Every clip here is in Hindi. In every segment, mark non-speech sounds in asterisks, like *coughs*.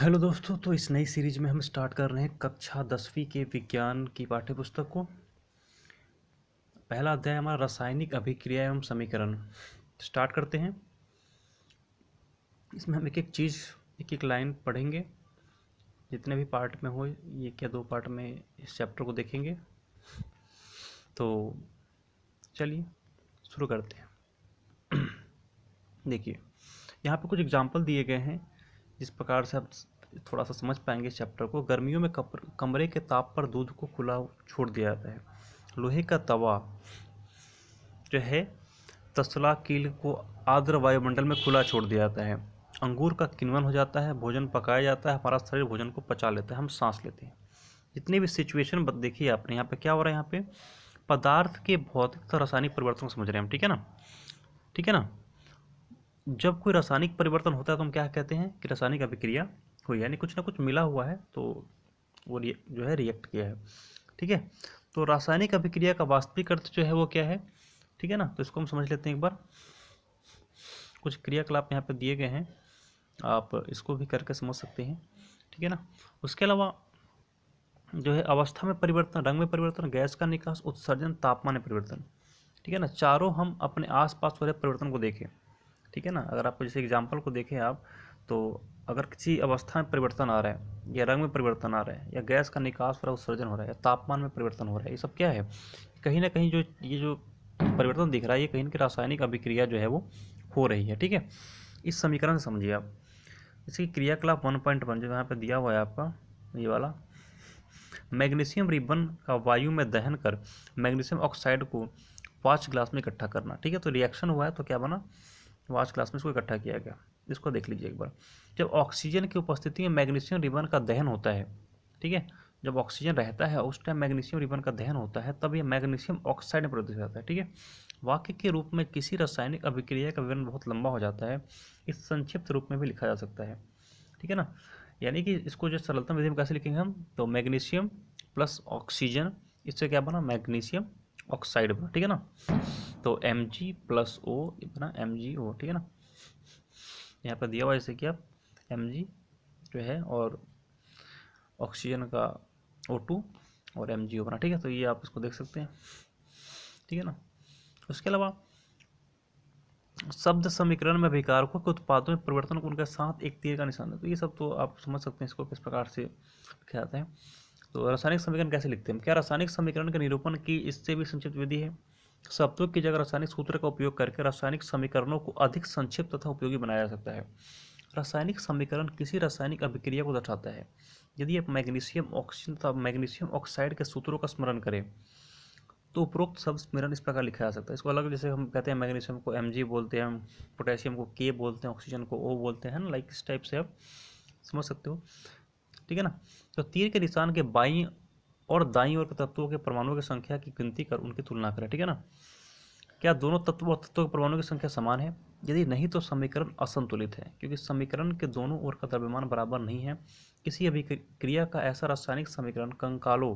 हेलो दोस्तों तो इस नई सीरीज में हम स्टार्ट कर रहे हैं कक्षा दसवीं के विज्ञान की पाठ्यपुस्तक को पहला अध्याय हमारा रासायनिक अभिक्रिया एवं समीकरण तो स्टार्ट करते हैं इसमें हम एक एक चीज़ एक एक लाइन पढ़ेंगे जितने भी पार्ट में हो ये क्या दो पार्ट में इस चैप्टर को देखेंगे तो चलिए शुरू करते हैं *clears throat* देखिए यहाँ पे कुछ एग्जाम्पल दिए गए हैं जिस प्रकार से आप थोड़ा सा समझ पाएंगे इस चैप्टर को गर्मियों में कपर, कमरे के ताप पर दूध को खुला छोड़ दिया जाता है लोहे का तवा जो है तसला कील को आर्द्र वायुमंडल में खुला छोड़ दिया जाता है अंगूर का किनवन हो जाता है भोजन पकाया जाता है हमारा शरीर भोजन को पचा लेता है हम सांस लेते हैं जितनी भी सिचुएशन देखिए आपने यहाँ पे क्या हो रहा है यहाँ पे पदार्थ के भौतिक तथा रासायनिक परिवर्तन को समझ रहे हैं हम ठीक है ना ठीक है ना जब कोई रासायनिक परिवर्तन होता है तो हम क्या कहते हैं कि रासायनिक अभिक्रिया हुई यानी कुछ ना कुछ मिला हुआ है तो वो जो है रिएक्ट किया है ठीक है तो रासायनिक अभिक्रिया का वास्तविक अर्थ जो है वो क्या है ठीक है ना तो इसको हम समझ लेते हैं एक बार कुछ क्रियाकलाप यहाँ पर दिए गए हैं आप इसको भी करके समझ सकते हैं ठीक है ना उसके अलावा जो है अवस्था में परिवर्तन रंग में परिवर्तन गैस का निकास उत्सर्जन तापमान में परिवर्तन ठीक है ना चारों हम अपने आसपास हो रहे परिवर्तन को देखें ठीक है ना अगर आप जैसे एग्जाम्पल को देखें आप तो अगर किसी अवस्था में परिवर्तन आ रहा है या रंग में परिवर्तन आ रहा है या गैस का निकास हो रहा है उत्सर्जन हो रहा है या तापमान में परिवर्तन हो रहा है ये सब क्या है कहीं ना कहीं जो ये जो परिवर्तन दिख रहा है ये कहीं ना कहीं रासायनिक अभिक्रिया जो है वो हो रही है ठीक है इस समीकरण से समझिए आप इसकी क्रियाकलाप वन पॉइंट वन जो यहाँ पर दिया हुआ है आपका ये वाला मैग्नीशियम रिबन का वायु में दहन कर मैग्नीशियम ऑक्साइड को पाँच ग्लास में इकट्ठा करना ठीक है तो रिएक्शन हुआ है तो क्या बना आज क्लास में इसको इकट्ठा किया गया इसको देख लीजिए एक बार जब ऑक्सीजन की उपस्थिति में मैग्नीशियम रिबन का दहन होता है ठीक है जब ऑक्सीजन रहता है उस टाइम मैग्नीशियम रिबन का दहन होता है तब यह मैग्नीशियम ऑक्साइड में परिवर्तित हो जाता है ठीक है वाक्य के रूप में किसी रासायनिक अभिक्रिया का विवरण बहुत लंबा हो जाता है इस संक्षिप्त रूप में भी लिखा जा सकता है ठीक है ना यानी कि इसको जो सरलतम विधि में कैसे लिखेंगे हम तो मैग्नीशियम प्लस ऑक्सीजन इससे क्या बना मैग्नीशियम ऑक्साइड बना ठीक है ना तो एम जी प्लस ओ इतना एम जी ओ ठीक है ना यहाँ पर दिया हुआ जैसे कि आप एम जी जो है और ऑक्सीजन का ओ टू और एम जी ओ बना ठीक है तो ये आप इसको देख सकते हैं ठीक है ना उसके अलावा शब्द समीकरण में विकारकों के उत्पादों में परिवर्तन उनके साथ एक तीर का निशान है तो ये सब तो आप समझ सकते हैं इसको किस प्रकार से लिखा जाता है तो रासायनिक समीकरण कैसे लिखते हैं क्या रासायनिक समीकरण के निरूपण की इससे भी संक्षिप्त विधि है शब्दों की जगह रासायनिक सूत्र का उपयोग करके रासायनिक समीकरणों को अधिक संक्षिप्त तथा उपयोगी बनाया जा सकता है रासायनिक समीकरण किसी रासायनिक अभिक्रिया को दर्शाता है यदि आप मैग्नीशियम ऑक्सीजन तथा मैग्नीशियम ऑक्साइड के सूत्रों का स्मरण करें तो उपरोक्त शब्द स्मरण इस प्रकार लिखा जा सकता है इसको अलग जैसे हम कहते हैं मैग्नीशियम को एम बोलते हैं पोटेशियम को के बोलते हैं ऑक्सीजन को ओ बोलते हैं ना लाइक इस टाइप से आप समझ सकते हो ठीक है ना तो तीर के निशान के बाई और दाई और के तत्वों के परमाणुओं की संख्या की गिनती कर उनकी तुलना करें ठीक है ना क्या दोनों तत्व और तत्वों के परमाणु की संख्या समान है यदि नहीं तो समीकरण असंतुलित है क्योंकि समीकरण के दोनों ओर का द्रव्यमान बराबर नहीं है किसी अभिक्रिया का ऐसा रासायनिक समीकरण कंकालो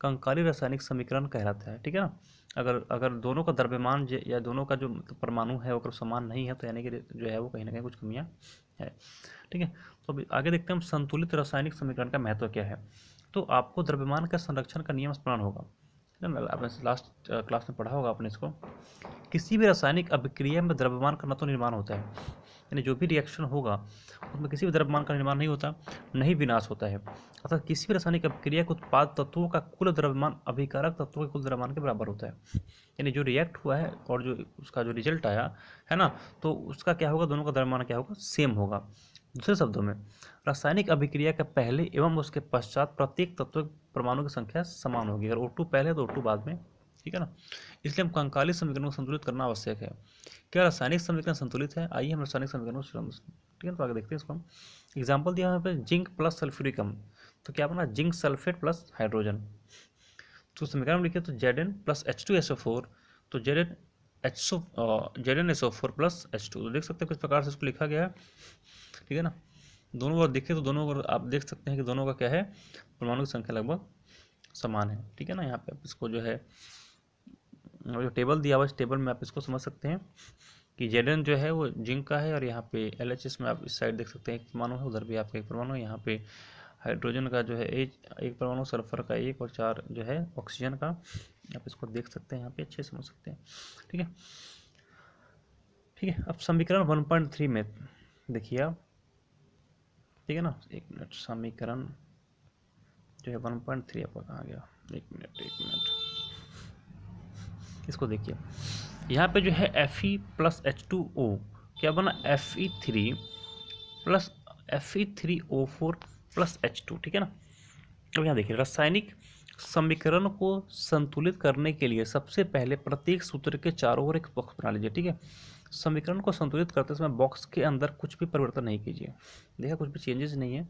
कंकाली रासायनिक समीकरण कहलाता है ठीक है ना अगर अगर दोनों का द्रव्यमान या दोनों का जो परमाणु है वो समान नहीं है तो यानी कि जो है वो कहीं ना कहीं कुछ कमियाँ है ठीक है तो आगे देखते हैं हम संतुलित रासायनिक समीकरण का महत्व क्या है तो आपको द्रव्यमान का संरक्षण का नियम स्मरण होगा आपने लास्ट क्लास uh, में पढ़ा होगा आपने इसको किसी भी रासायनिक अभिक्रिया में द्रव्यमान का न तो निर्माण होता है यानी जो भी रिएक्शन होगा उसमें किसी भी द्रव्यमान का निर्माण नहीं होता नहीं विनाश होता है अर्थात किसी भी रासायनिक अभिक्रिया के उत्पाद तत्वों का कुल द्रव्यमान अभिकारक तत्वों के कुल द्रव्यमान के बराबर होता है यानी जो रिएक्ट हुआ है और जो उसका जो रिजल्ट आया है ना तो उसका क्या होगा दोनों का द्रव्यमान क्या होगा सेम होगा दूसरे शब्दों में रासायनिक अभिक्रिया के पहले एवं उसके पश्चात प्रत्येक तत्व परमाणु की संख्या समान होगी अगर ओ पहले तो ओ बाद में ठीक है ना इसलिए हम कंकाली समीकरण को संतुलित करना आवश्यक है क्या रासायनिक समीकरण संतुलित है आइए हम रासायनिक समीकरण ठीक है तो आगे देखते हैं इसको हम एग्जाम्पल दिया हमें जिंक प्लस सल्फ्यूरिक अम्ल तो क्या बना जिंक सल्फेट प्लस हाइड्रोजन तो समीकरण लिखे तो Z N plus H two S O four तो Z N H Z N S O four plus H two तो देख सकते हैं किस प्रकार से इसको लिखा गया है ठीक है ना दोनों अगर देखे तो दोनों अगर आप देख सकते हैं कि दोनों का क्या है परमाणु की संख्या लगभग समान है ठीक है ना यहाँ पे इसको जो है जो टेबल दिया हुआ इस टेबल में आप इसको समझ सकते हैं कि जेडन जो है वो जिंक का है और यहाँ पे एल एच एस में आप इस साइड देख सकते हैं एक परमाणु है उधर भी आपका एक परमाणु है यहाँ पे हाइड्रोजन का जो है एक एक परमाणु सल्फर का एक और चार जो है ऑक्सीजन का आप इसको देख सकते हैं यहाँ पे अच्छे समझ सकते हैं ठीक है ठीक है अब समीकरण वन पॉइंट थ्री में देखिए आप ठीक है ना एक मिनट समीकरण जो है वन पॉइंट थ्री आपका कहाँ गया एक मिनट एक मिनट इसको देखिए यहाँ पे जो है F E plus H two O क्या बना F E three plus F E three O four plus H two ठीक है ना अब यहाँ देखिए रासायनिक समीकरण को संतुलित करने के लिए सबसे पहले प्रत्येक सूत्र के चारों ओर एक बॉक्स बना लीजिए ठीक है समीकरण को संतुलित करते समय बॉक्स के अंदर कुछ भी परिवर्तन नहीं कीजिए देखा कुछ भी चेंजेस नहीं है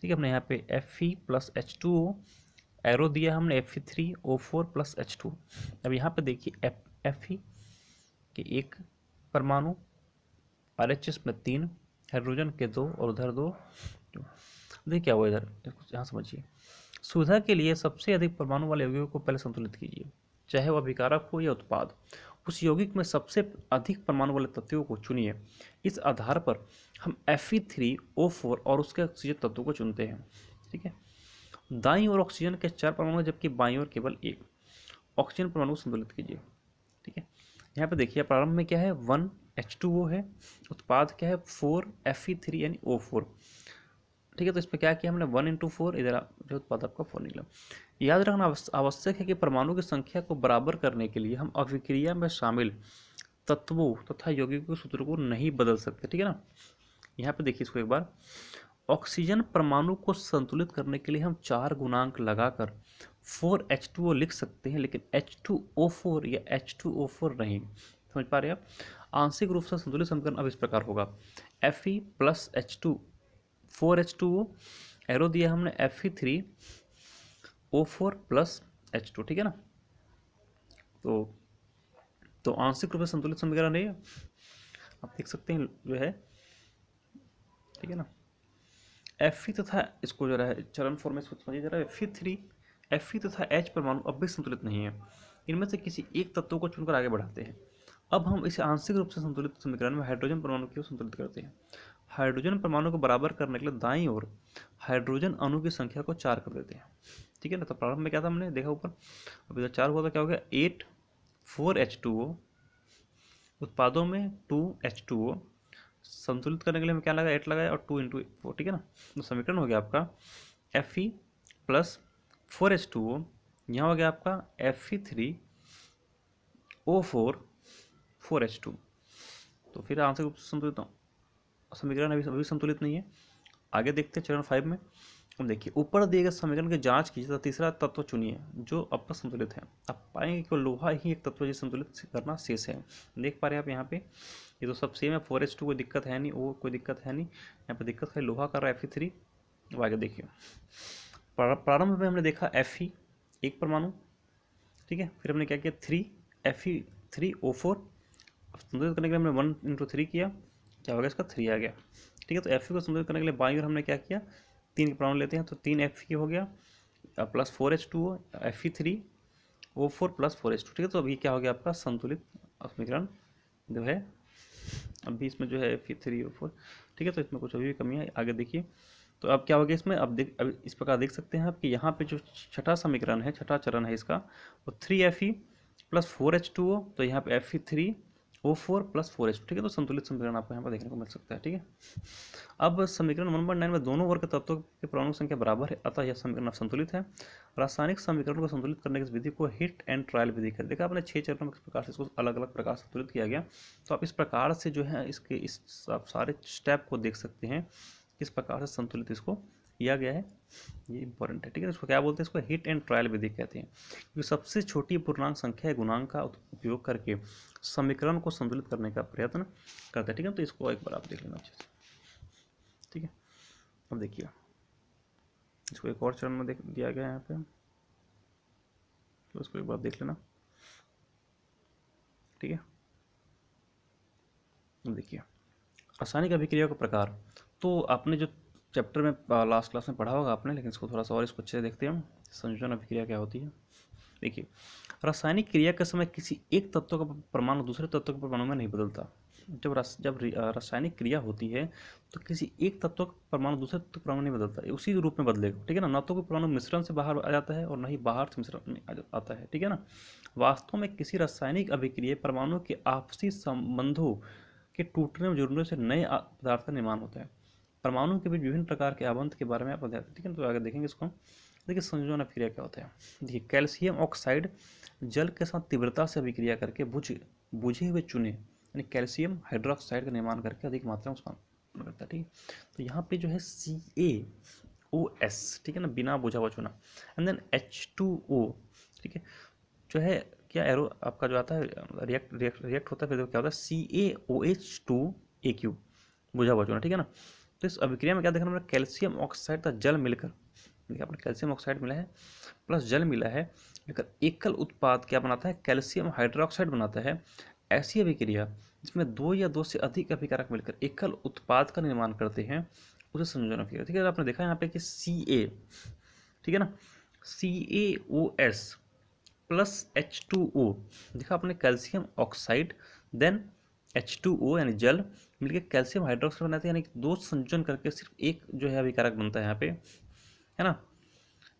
ठीक है अपने यहाँ पे F E plus H two O arrow दिया हमने F E three O four plus H two अब यहाँ पे देखिए एफ एफ ई के एक परमाणु आर एच एस में तीन हाइड्रोजन के दो और उधर दो देखिए क्या हुआ इधर यहाँ समझिए सुविधा के लिए सबसे अधिक परमाणु वाले यौगिकों को पहले संतुलित कीजिए चाहे वह अभिकारक हो या उत्पाद उस यौगिक में सबसे अधिक परमाणु वाले तत्वों को चुनिए इस आधार पर हम F E three O four और उसके ऑक्सीजन तत्वों को चुनते हैं ठीक है दाई ओर ऑक्सीजन के चार परमाणु जबकि बाई ओर केवल एक ऑक्सीजन परमाणु को संतुलित कीजिए ठीक है यहाँ पर देखिए प्रारंभ में क्या है वन एच टू ओ है उत्पाद क्या है फोर एफ ई थ्री यानी ओ फोर ठीक है तो इसमें क्या किया हमने वन इंटू फोर इधर जो उत्पाद आपका फोर निकला याद रखना आवश्यक है कि परमाणु की संख्या को बराबर करने के लिए हम अभिक्रिया में शामिल तत्वों तथा यौगिकों के सूत्र को नहीं बदल सकते ठीक है ना यहाँ पे देखिए इसको एक बार ऑक्सीजन परमाणु को संतुलित करने के लिए हम चार गुणांक लगाकर फोर एच टू ओ लिख सकते हैं लेकिन एच टू ओ फोर या एच टू ओ फोर नहीं समझ पा रहे आप आंशिक रूप से संतुलित समीकरण अब इस प्रकार होगा F E plus H two four H two O arrow दिया हमने F E three O four plus H two ठीक है ना तो तो आंशिक रूप से संतुलित समीकरण है आप देख सकते हैं जो है ठीक है ना एफ e तथा तो इसको जो है चरण फॉर्म में समझिए है एफ थ्री एफ तथा एच परमाणु अब भी संतुलित नहीं है इनमें से किसी एक तत्व को चुनकर आगे बढ़ाते हैं अब हम इसे आंशिक रूप से संतुलित समीकरण में हाइड्रोजन परमाणु को संतुलित करते हैं हाइड्रोजन परमाणु को बराबर करने के लिए दाई ओर हाइड्रोजन अणु की संख्या को चार कर देते हैं ठीक है ना तो प्रारंभ में क्या था हमने देखा ऊपर अब इधर चार हुआ था तो क्या हो गया eight four H two O उत्पादों में टू एच टू ओ संतुलित करने के लिए हमें क्या लगा एट लगाया और टू इंटू फोर ठीक है ना तो समीकरण हो गया आपका F E plus four H two O यहाँ हो गया आपका F E three O four four H two तो फिर आंसर संतुलित समीकरण अभी अभी संतुलित नहीं है आगे देखते हैं चरण फाइव में अब देखिए ऊपर दिए गए समीकरण की जांच कीजिए तथा तो तीसरा तत्व चुनिए जो अब संतुलित है अब पाएंगे कि लोहा ही एक तत्व जिसे संतुलित करना शेष है देख पा रहे हैं आप यहाँ पे ये तो सब सेम है फोर एच टू कोई दिक्कत है नहीं वो कोई दिक्कत है नहीं यहाँ पर दिक्कत है लोहा कर रहा है एफ ई थ्री अब आगे देखिए प्रारंभ में हमने देखा एफ ई e, एक परमाणु ठीक है फिर हमने क्या किया three F E three O four अब संतुलित करने के लिए हमने वन इंटू थ्री किया क्या हो गया इसका थ्री आ गया ठीक है तो एफ ई e को संतुलित करने के लिए बाई और हमने क्या किया तीन के प्रॉब्लम लेते हैं तो तीन एफ ई हो गया plus four H two F E three O four plus four H two ठीक है तो अभी क्या हो गया आपका संतुलित समीकरण जो है अभी इसमें जो है F E three O four ठीक है तो इसमें कुछ अभी भी कमी है आगे देखिए तो अब क्या हो गया इसमें अब देख अब इस प्रकार देख सकते हैं आप कि यहाँ पे जो छठा समीकरण है छठा चरण है इसका वो three F E plus four H two O तो यहाँ पे F E three O four plus four H ठीक है तो संतुलित समीकरण आपको यहाँ पर देखने को मिल सकता है ठीक है अब समीकरण वन पॉइंट नाइन में दोनों वर्ग के तत्वों की परमाणु संख्या बराबर है अतः यह समीकरण संतुलित है रासायनिक समीकरण को संतुलित करने की विधि को हिट एंड ट्रायल विधि कर देखा आपने छः चरणों में किस प्रकार से इसको अलग अलग प्रकार संतुलित किया गया तो आप इस प्रकार से जो है इसके इस आप सारे स्टेप को देख सकते हैं किस प्रकार से संतुलित इसको किया गया है ये इंपॉर्टेंट है ठीक है इसको क्या बोलते हैं इसको हिट एंड ट्रायल विधि कहते हैं क्योंकि सबसे छोटी पूर्णांक संख्या गुणांक का उपयोग करके समीकरण को संतुलित करने का प्रयत्न करता है ठीक है तो इसको एक बार आप देख लेना अच्छे से ठीक है अब देखिए इसको एक और चरण में देख दिया गया है यहाँ पे तो इसको एक बार देख लेना ठीक है अब देखिए आसानी का अभिक्रिया का प्रकार तो आपने जो चैप्टर में लास्ट क्लास में पढ़ा होगा आपने लेकिन इसको थोड़ा सा और इसको अच्छे से देखते हैं संयोजन अभिक्रिया क्या होती है देखिए रासायनिक क्रिया के समय किसी एक तत्व का परमाणु दूसरे तत्व के परमाणु में नहीं बदलता जब रस जब रासायनिक क्रिया होती है तो किसी एक तत्व का परमाणु दूसरे तत्व परमाणु नहीं बदलता उसी रूप में बदलेगा ठीक है ना न तो कोई परमाणु मिश्रण से बाहर आ जाता है और न ही बाहर से मिश्रण में आता है ठीक है ना वास्तव में किसी रासायनिक अभिक्रिया परमाणु के आपसी संबंधों के टूटने में जुड़ने से नए पदार्थ का निर्माण होता है परमाणु के बीच विभिन्न प्रकार के आबंध के बारे में आप अध्ययन ठीक है तो आगे देखेंगे इसको देखिए संयोजन अभिक्रिया क्या होता है देखिए कैल्शियम ऑक्साइड जल के साथ तीव्रता से अभिक्रिया करके बुझ बुझे हुए चुने यानी कैल्शियम हाइड्रोक्साइड का निर्माण करके अधिक मात्रा में उत्पादन करता है ठीक तो यहाँ पे जो है सी ए ओ एस ठीक है ना बिना बुझा हुआ चुना and then H two O ठीक है जो है क्या एरो आपका जो आता है रिएक्ट रिएक्ट रिएक्ट होता है फिर क्या होता है C A O H two A Q बुझा हुआ चुना ठीक है ना तो इस अभिक्रिया में क्या देखना हमारा कैल्शियम ऑक्साइड का जल मिलकर देखिए अपना कैल्शियम ऑक्साइड मिला है प्लस जल मिला है लेकर एकल उत्पाद क्या बनाता है कैल्शियम हाइड्रोक्साइड बनाता है ऐसी अभिक्रिया जिसमें दो या दो से अधिक अभिकारक मिलकर एकल उत्पाद का निर्माण करते हैं उसे संयोजन अभिक्रिया ठीक है आपने देखा यहाँ पे कि सी ए ठीक है ना C A O S plus H two O देखा आपने calcium oxide then H two O यानी जल मिलकर कैल्शियम हाइड्रोक्स बनाते हैं यानी कि दो संयोजन करके सिर्फ एक जो है अभिकारक बनता है यहाँ पे है ना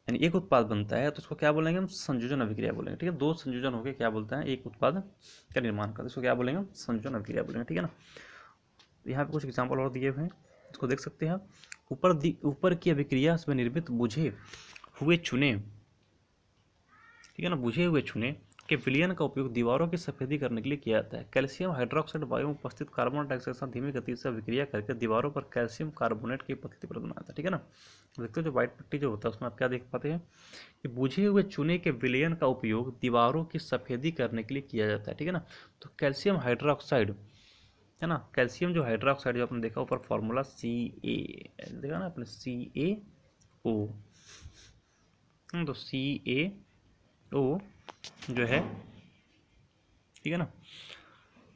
यानी एक उत्पाद बनता है तो इसको क्या बोलेंगे हम संयोजन अभिक्रिया बोलेंगे ठीक है दो संयोजन होकर क्या बोलते हैं एक उत्पाद का निर्माण करते हैं इसको क्या बोलेंगे हम संयोजन अभिक्रिया बोलेंगे ठीक है ना तो यहाँ पे कुछ एग्जाम्पल और दिए हुए हैं इसको देख सकते हैं ऊपर ऊपर की अभिक्रिया में निर्मित बुझे हुए चुने ठीक है ना बुझे हुए चुने के विलियन का उपयोग दीवारों की सफेदी करने के लिए किया जाता है कैल्शियम हाइड्रोक्साइड वायु में उपस्थित कार्बन डाइऑक्साइड साथ धीमी गति से विक्रिया करके दीवारों पर कैल्शियम कार्बोनेट की उपस्थिति प्रदान बनाता है ठीक है ना देखते हो जो व्हाइट पट्टी जो होता है उसमें आप क्या देख पाते हैं कि बुझे हुए चूने के विलियन का उपयोग दीवारों की सफेदी करने के लिए किया जाता है ठीक है ना तो कैल्शियम हाइड्रोक्साइड है ना कैल्शियम जो हाइड्रोक्साइड जो आपने देखा ऊपर फॉर्मूला सी ए देखा ना आपने सी ए ओ तो सी ए ओ जो है ठीक है ना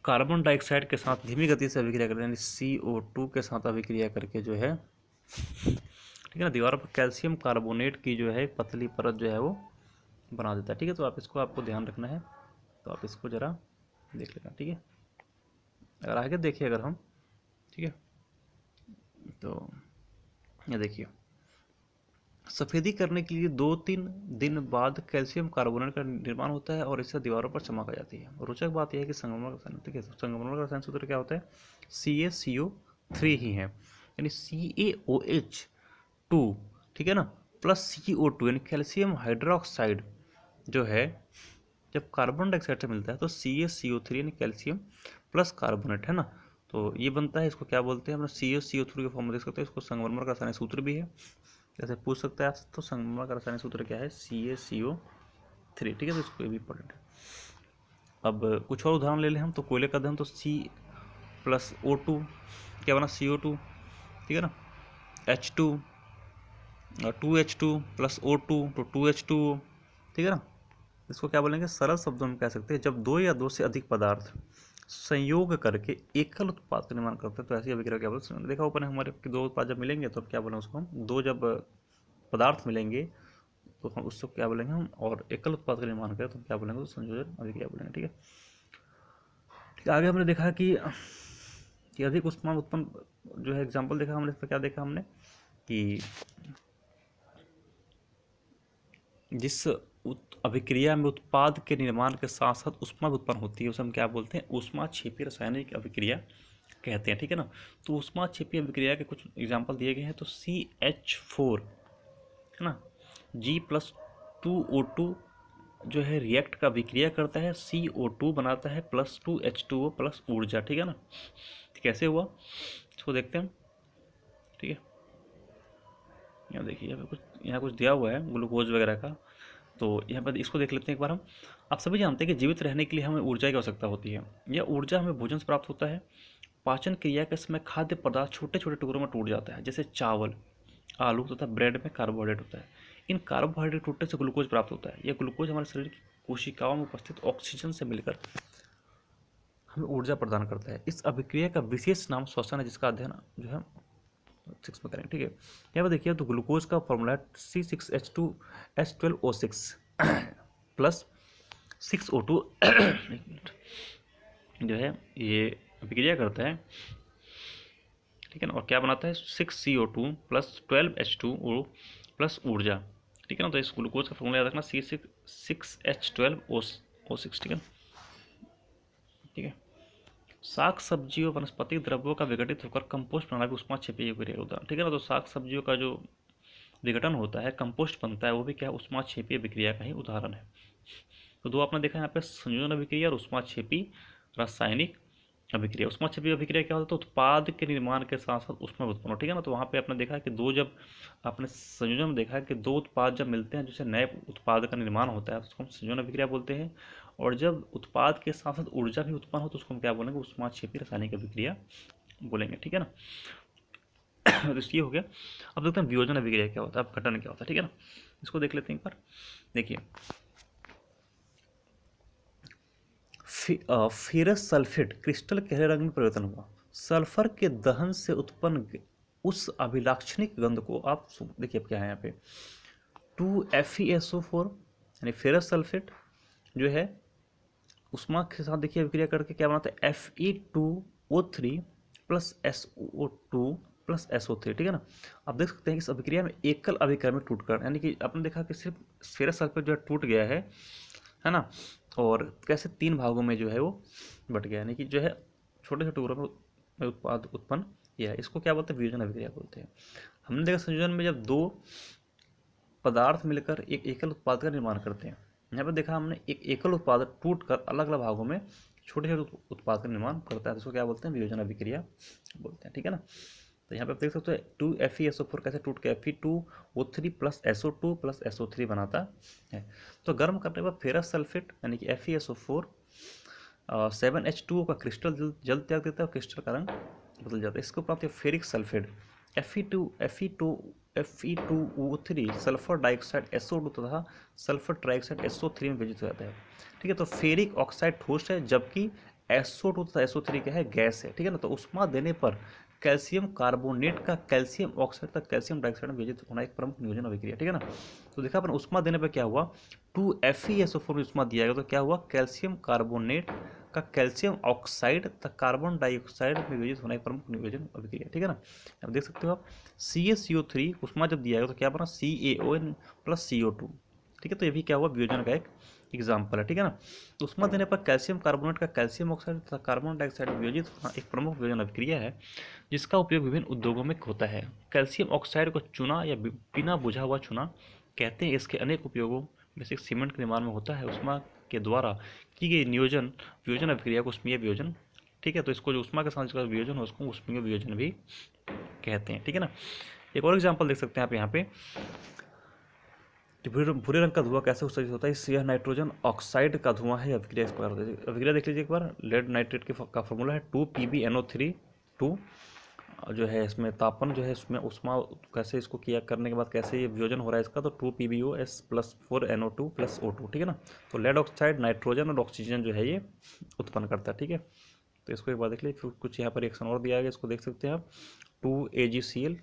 कार्बन डाइऑक्साइड के साथ धीमी गति से अभिक्रिया करते हैं यानी सी ओ टू के साथ अभिक्रिया करके जो है ठीक है ना दीवार पर कैल्शियम कार्बोनेट की जो है पतली परत जो है वो बना देता है ठीक है तो आप इसको आपको ध्यान रखना है तो आप इसको ज़रा देख लेना ठीक है अगर आगे देखिए अगर हम ठीक है तो ये देखिए सफ़ेदी करने के लिए दो तीन दिन बाद कैल्शियम कार्बोनेट का निर्माण होता है और इससे दीवारों पर चमक आ जाती है रोचक बात यह है कि संगमरमर का रसायन देखिए संगमरमर का रसायन सूत्र क्या होता है C A C O three ही है यानी सी ए ओ एच टू ठीक है ना प्लस सी ओ टू यानी कैल्शियम हाइड्रोक्साइड जो है जब कार्बन डाइऑक्साइड से मिलता है तो C A C O three यानी कैल्शियम प्लस कार्बोनेट है ना तो ये बनता है इसको क्या बोलते हैं अपना सी ए सी ओ थ्री के फॉर्म में देख सकते हैं इसको संगमरमर का रसायन सूत्र भी है जैसे पूछ सकते हैं आप तो संगमरमर का रासायनिक सूत्र क्या है C A C O three ठीक है तो इसको भी इंपॉर्टेंट है अब कुछ और उदाहरण ले लें हम तो कोयले का अध्ययन तो सी प्लस ओ टू क्या बना सी ओ टू ठीक है ना H two two H two plus O two तो टू एच टू ठीक है ना इसको क्या बोलेंगे सरल शब्दों में कह सकते हैं जब दो या दो से अधिक पदार्थ संयोग करके एकल उत्पाद का निर्माण करते हैं तो ऐसी अभिक्रिया क्या बोलते हैं देखा ऊपर हमारे दो उत्पाद जब मिलेंगे तो क्या बोलें उसको हम दो जब पदार्थ मिलेंगे तो हम उसको क्या बोलेंगे हम और एकल उत्पाद का निर्माण करें तो क्या बोलेंगे तो संयोजन अभिक्रिया बोलेंगे ठीक है ठीक आगे हमने देखा कि अधिक उत्पाद उत्पन्न जो है एग्जाम्पल देखा हमने इसमें क्या देखा हमने कि जिस अभिक्रिया में उत्पाद के निर्माण के साथ साथ उष्मा भी उत्पन्न होती है उसे हम क्या बोलते हैं उष्मा छिपी रासायनिक अभिक्रिया कहते हैं ठीक है ना तो उष्मा छिपी अभिक्रिया के कुछ एग्जाम्पल दिए गए हैं तो सी एच फोर है ना G plus two O two जो है रिएक्ट का अभिक्रिया करता है सी ओ टू बनाता है plus two H two O plus ऊर्जा ठीक है ना तो कैसे हुआ इसको देखते हैं ठीक है यहाँ देखिए यहाँ कुछ यहाँ कुछ दिया हुआ है ग्लूकोज वगैरह का तो यहाँ पर इसको देख लेते हैं एक बार हम आप सभी जानते हैं कि जीवित रहने के लिए हमें ऊर्जा की आवश्यकता होती है यह ऊर्जा हमें भोजन से प्राप्त होता है पाचन क्रिया के समय खाद्य पदार्थ छोटे छोटे टुकड़ों में टूट जाता है जैसे चावल आलू तथा ब्रेड में कार्बोहाइड्रेट होता है इन कार्बोहाइड्रेट टूटने से ग्लूकोज प्राप्त होता है यह ग्लूकोज हमारे शरीर की कोशिकाओं में उपस्थित ऑक्सीजन से मिलकर हमें ऊर्जा प्रदान करता है इस अभिक्रिया का विशेष नाम श्वसन है जिसका अध्ययन जो है सिक्स में करेंगे ठीक है यहाँ पर देखिए तो ग्लूकोज का formula C six H two H twelve O six plus six O two जो है ये अभिक्रिया करता है ठीक है ना और क्या बनाता है six C O two plus twelve H two O plus ऊर्जा ठीक है ना तो इस ग्लूकोज का फॉर्मूला याद रखना C six six H twelve O O six ठीक है ठीक है साग सब्जी और वनस्पति द्रव्यों का विघटित होकर कंपोस्ट बनाना भी उष्मा विक्रिया होता उदाहरण ठीक है ना तो साग सब्जियों का जो विघटन होता है कंपोस्ट बनता है वो भी क्या उष्मा क्षेपीय विक्रिया का ही उदाहरण है तो दो आपने देखा यहाँ पे संयोजन अभिक्रिया और उष्मा क्षेपी रासायनिक अभिक्रिया उष्मा क्षेपीय अभिक्रिया क्या होता है तो उत्पाद के निर्माण के साथ साथ उष्मा उत्पन्न ठीक है ना तो वहाँ पे आपने देखा कि दो जब आपने संयोजन में देखा कि दो उत्पाद जब मिलते हैं जिससे नए उत्पाद का निर्माण होता है उसको हम संयोजन अभिक्रिया बोलते हैं और जब उत्पाद के साथ साथ ऊर्जा भी उत्पन्न हो तो उसको हम क्या बोलेंगे उष्मा उष्माक्षेपी रासायनिक अभिक्रिया बोलेंगे ठीक है ना *coughs* तो ये हो गया अब देखते हैं वियोजन अभिक्रिया क्या होता है अपघटन क्या होता है ठीक है ना इसको देख लेते हैं एक बार देखिए फेरस सल्फेट क्रिस्टल गहरे रंग में परिवर्तन हुआ सल्फर के दहन से उत्पन्न उस अभिलाक्षणिक गंध को आप देखिए क्या है यहाँ पे two F E S O four यानी फेरस सल्फेट जो है उष्मा के साथ देखिए अभिक्रिया करके क्या बनाता है F E two O three plus S O two plus S O three ठीक है ना आप देख सकते हैं कि इस अभिक्रिया में एकल अभिक्रिया में टूटकर यानी कि आपने देखा कि सिर्फ स्फेरस सल्फेट जो है टूट गया है है ना और कैसे तीन भागों में जो है वो बट गया यानी कि जो है छोटे छोटे टुकड़ों में उत्पाद उत्पन्न किया है इसको क्या बोलते हैं वियोजन अभिक्रिया बोलते हैं हमने देखा संयोजन में जब दो पदार्थ मिलकर एक एकल उत्पाद का निर्माण करते हैं यहाँ पर देखा हमने एक एकल उत्पाद टूट कर अलग अलग भागों में छोटे छोटे उत्पाद का निर्माण करता है तो इसको क्या बोलते हैं वियोजन अभिक्रिया बोलते हैं ठीक है ना तो यहाँ पे आप देख सकते हो two F E S O four कैसे टूट के F E two O three plus S O two plus S O three बनाता है तो गर्म करने पर फेरस सल्फेट यानी कि F E S O four seven H two का क्रिस्टल जल जल त्याग देता है और क्रिस्टल का रंग बदल जाता है इसको प्राप्त ferric sulphate F E two F E two Fe2O3 sulphur dioxide SO2 तथा सल्फर ट्राइऑक्साइड SO3 में विभाजित हो जाता है ठीक है तो फेरिक ऑक्साइड ठोस है जबकि SO2 तथा SO3 क्या है गैस है ठीक है ना तो उष्मा देने पर कैल्शियम कार्बोनेट का कैल्शियम ऑक्साइड तथा कैल्शियम डाइऑक्साइड में विभाजित होना एक प्रमुख नियोजन अभिक्रिया ठीक है ना तो देखा अपन उष्मा देने पर क्या हुआ two F E S O four में उष्मा दिया गया तो क्या हुआ कैल्शियम कार्बोनेट का कैल्शियम ऑक्साइड तथा कार्बन डाइऑक्साइड में विभाजित होना एक प्रमुख नियोजन अभिक्रिया ठीक है ना अब देख सकते हो आप सी ए सी ओ थ्री उष्मा जब दिया गया तो क्या बना C A O N plus C O two ठीक है तो ये भी क्या हुआ वियोजन का एक एग्जाम्पल है ठीक है ना तो उष्मा देने पर कैल्शियम कार्बोनेट का कैल्शियम ऑक्साइड तथा कार्बन डाइऑक्साइड विभाजित होना एक प्रमुख वियोजन अभिक्रिया है जिसका उपयोग विभिन्न उद्योगों में होता है कैल्शियम ऑक्साइड को चुना या बिना बुझा हुआ चुना कहते हैं इसके अनेक उपयोगों जैसे सीमेंट के निर्माण में होता है उसमें के द्वारा की गई नियोजन वियोजन अभिक्रिया को उष्मीय वियोजन ठीक है तो इसको जो उष्मा के साथ जिसका वियोजन हो उसको उष्मीय वियोजन भी कहते हैं ठीक है ना एक और एग्जाम्पल देख सकते हैं आप यहाँ पे भूरे रंग का धुआं कैसे उत्सर्जित होता है यह नाइट्रोजन ऑक्साइड का धुआं है अभिक्रिया इस प्रकार अभिक्रिया देख लीजिए एक बार लेड नाइट्रेट के का फॉर्मूला है two P B N O three two जो है इसमें तापन जो है इसमें उष्मा कैसे इसको किया करने के बाद कैसे ये वियोजन हो रहा है इसका तो two P B O S plus four N O two plus O two ठीक है ना तो लेड ऑक्साइड नाइट्रोजन और ऑक्सीजन जो है ये उत्पन्न करता है ठीक है तो इसको एक बार देख लीजिए कुछ यहाँ पर रिएक्शन और दिया गया इसको देख सकते हैं आप to A ji C L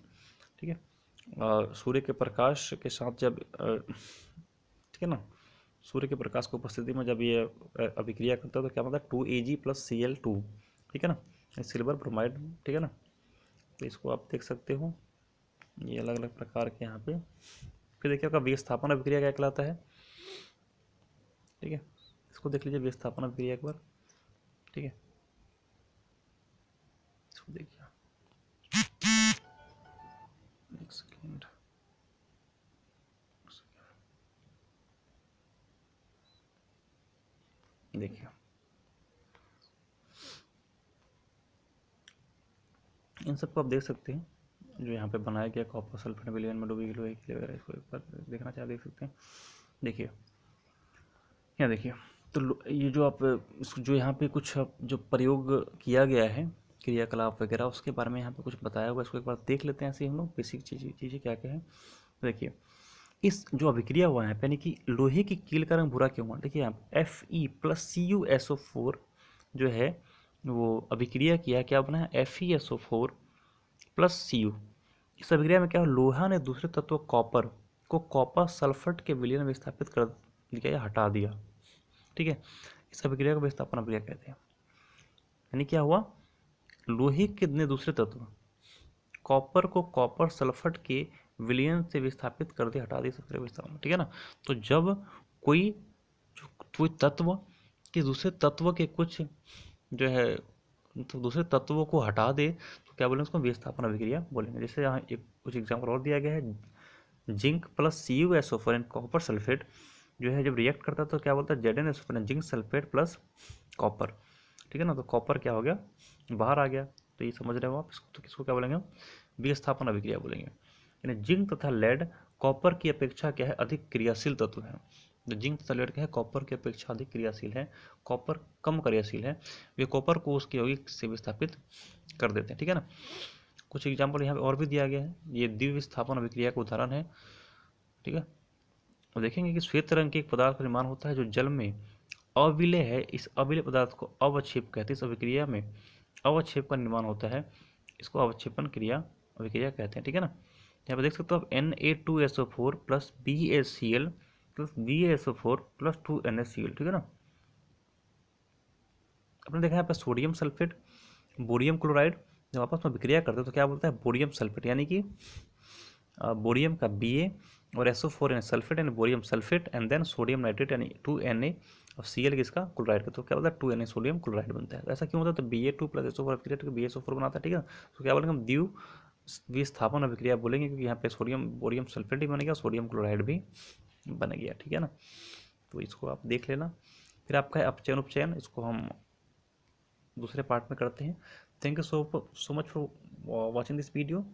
ठीक है सूर्य के प्रकाश के साथ जब ठीक है ना सूर्य के प्रकाश की उपस्थिति में जब ये अभिक्रिया करता है तो क्या बनता है two A G plus C L two ठीक है ना सिल्वर ब्रोमाइड ठीक है ना तो इसको आप देख सकते हो ये अलग अलग प्रकार के यहाँ पे फिर देखिए आपका विस्थापन अभिक्रिया क्या कहलाता है ठीक है इसको देख लीजिए विस्थापन अभिक्रिया एक बार ठीक है इसको देखिए एक सेकेंड देखिए इन सबको आप देख सकते हैं जो यहाँ पे बनाया गया कॉपर सल्फेट विलियन में डूबी लोहे के लिए वगैरह इसको एक बार देखना चाहे देख सकते हैं देखिए यहाँ देखिए तो ये जो आप जो यहाँ पे कुछ जो प्रयोग किया गया है क्रियाकलाप वगैरह उसके बारे में यहाँ पे कुछ बताया हुआ है इसको एक बार देख लेते हैं ऐसे हम लोग बेसिक चीज़ें चीज़ें क्या क्या है देखिए इस जो अभिक्रिया हुआ है यानी कि लोहे की कील का रंग भूरा क्यों हुआ देखिए यहाँ F E plus C U S O four जो है वो अभिक्रिया किया क्या बना है F E S O four plus C U इस अभिक्रिया में क्या हो लोहा ने दूसरे तत्व कॉपर को कॉपर सल्फेट के विलयन में विस्थापित कर दिया या हटा दिया ठीक है इस अभिक्रिया को विस्थापन अभिक्रिया कहते हैं यानी क्या हुआ लोहे के ने दूसरे तत्व कॉपर को कॉपर सल्फेट के विलयन से विस्थापित कर दिया हटा दिया सत्क्रिया विस्थापन ठीक है ना तो जब कोई कोई तत्व के दूसरे तत्व के कुछ जो है तो दूसरे तत्वों को हटा दे तो क्या बोलेंगे उसको विस्थापन अभिक्रिया बोलेंगे जैसे यहाँ एक कुछ एग्जाम्पल और दिया गया है zinc plus C U S O four and copper sulphate जो है जब रिएक्ट करता है तो क्या बोलता है Z N S O four zinc sulphate plus copper ठीक है ना तो कॉपर क्या हो गया बाहर आ गया तो ये समझ रहे हो आप इसको तो किसको क्या बोलेंगे विस्थापन अभिक्रिया बोलेंगे यानी जिंक तथा लेड कॉपर की अपेक्षा क्या है अधिक क्रियाशील तत्व है जो जिंक सल्फेट के हैं कॉपर की अपेक्षा अधिक क्रियाशील है कॉपर कम क्रियाशील है वे कॉपर को उसके यौगिक से विस्थापित कर देते हैं ठीक है ना कुछ एग्जाम्पल यहाँ पे और भी दिया गया है ये दिव्य स्थापन अभिक्रिया का उदाहरण है ठीक है तो देखेंगे कि श्वेत रंग के एक पदार्थ का निर्माण होता है जो जल में अविलय है इस अविलय पदार्थ को अवक्षेप कहते हैं इस अभिक्रिया में अवक्षेप का निर्माण होता है इसको अवक्षेपण क्रिया अभिक्रिया कहते हैं ठीक है ना यहाँ पर देख सकते हो आप N A two S O four plus B S C L plus B S O four plus two N S C L ठीक है ना आपने देखा यहाँ पर सोडियम सल्फेट बोरियम क्लोराइड जब आपस में विक्रिया करते हैं तो क्या बोलता है बोरियम सल्फेट यानी कि बोरियम का बी ए और S O four N sulphate and barium sulphate and then sodium nitrate यानी टू एन ए और सी एल किसका क्लोराइड का तो क्या बोलता है two N A sodium chloride बनता है तो ऐसा क्यों होता है तो B A two plus S O four create B S O four बनाता है ठीक है तो क्या बोलेंगे हम दीव विस्थापन अभिक्रिया बोलेंगे क्योंकि यहाँ पे सोडियम बोरियम सल्फेट भी बनेगा सोडियम क्लोराइड भी बन गया ठीक है ना तो इसको आप देख लेना फिर आपका है अपचयन उपचयन इसको हम दूसरे पार्ट में करते हैं thank you so so much for watching this video